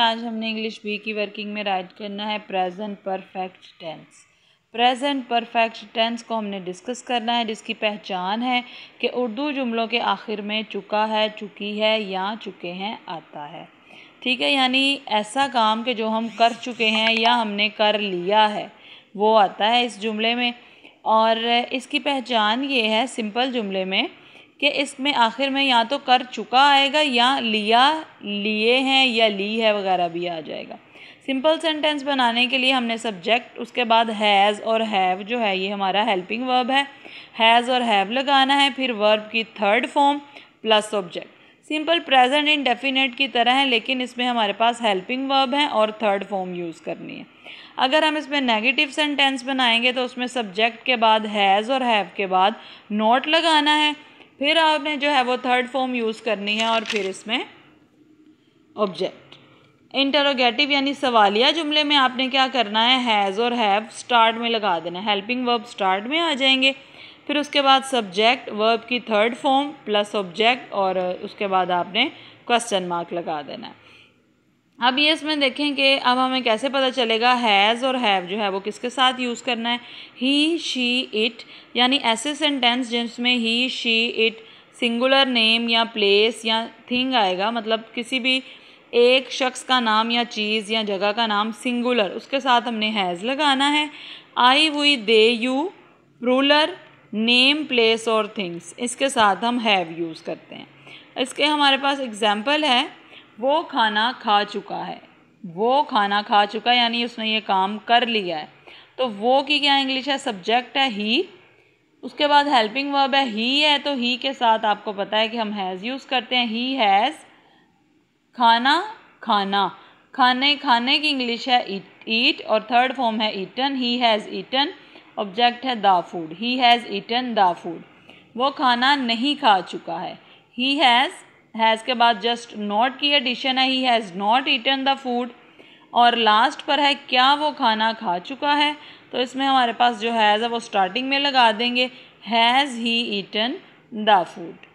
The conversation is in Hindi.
आज हमने इंग्लिश बी की वर्किंग में राइट करना है present perfect tense present perfect tense को हमने डिस्कस करना है जिसकी पहचान है कि उर्दू जुमलों के आखिर में चुका है चुकी है या चुके हैं आता है ठीक है यानी ऐसा काम कि जो हम कर चुके हैं या हमने कर लिया है वो आता है इस जुमले में और इसकी पहचान ये है सिंपल जुमले में कि इसमें आखिर में या तो कर चुका आएगा या लिया लिए हैं या ली है वगैरह भी आ जाएगा सिंपल सेंटेंस बनाने के लिए हमने सब्जेक्ट उसके बाद हैज़ और हैव जो है ये हमारा हेल्पिंग वर्ब है हैज़ और हैव लगाना है फिर वर्ब की third form plus object simple present indefinite की तरह है लेकिन इसमें हमारे पास हेल्पिंग वर्ब है और थर्ड फॉर्म यूज़ करनी है अगर हम इसमें नेगेटिव सेंटेंस बनाएंगे तो उसमें सब्जेक्ट के बाद हैज़ और हैव के बाद नोट लगाना है फिर आपने जो है वो थर्ड फॉर्म यूज़ करनी है और फिर इसमें ऑब्जेक्ट इंटरोगेटिव यानी सवालिया जुमले में आपने क्या करना है हैज़ और हैव स्टार्ट में लगा देना हेल्पिंग वर्ब स्टार्ट में आ जाएंगे फिर उसके बाद सब्जेक्ट वर्ब की थर्ड फॉर्म प्लस ऑब्जेक्ट और उसके बाद आपने क्वेश्चन मार्क लगा देना है अब ये इसमें देखें कि अब हमें कैसे पता चलेगा हैज़ और हैव जो है वो किसके साथ यूज़ करना है ही शी इट यानी ऐसे सेंटेंस जिसमें he she it singular name या प्लेस या थिंग आएगा मतलब किसी भी एक शख्स का नाम या चीज़ या जगह का नाम सिंगुलर उसके साथ हमने हैज़ लगाना है I we they you plural name place और थिंग्स इसके साथ हम हैव यूज़ करते हैं इसके हमारे पास एग्ज़ाम्पल है वो खाना खा चुका है वो खाना खा चुका है यानी उसने ये काम कर लिया है तो वो की क्या इंग्लिश है सब्जेक्ट है ही उसके बाद हेल्पिंग वर्ब है ही है तो ही के साथ आपको पता है कि हम हैज़ यूज़ करते हैं ही हैज़ खाना खाना खाने खाने की इंग्लिश है ईट ईट और थर्ड फॉर्म है eaten he has eaten object है the food he has eaten the food वो खाना नहीं खा चुका है ही हैज़ हैज़ के बाद जस्ट नॉट की एडिशन है he has not eaten the food और लास्ट पर है क्या वो खाना खा चुका है तो इसमें हमारे पास जो हैज़ है वो स्टार्टिंग में लगा देंगे has he eaten the food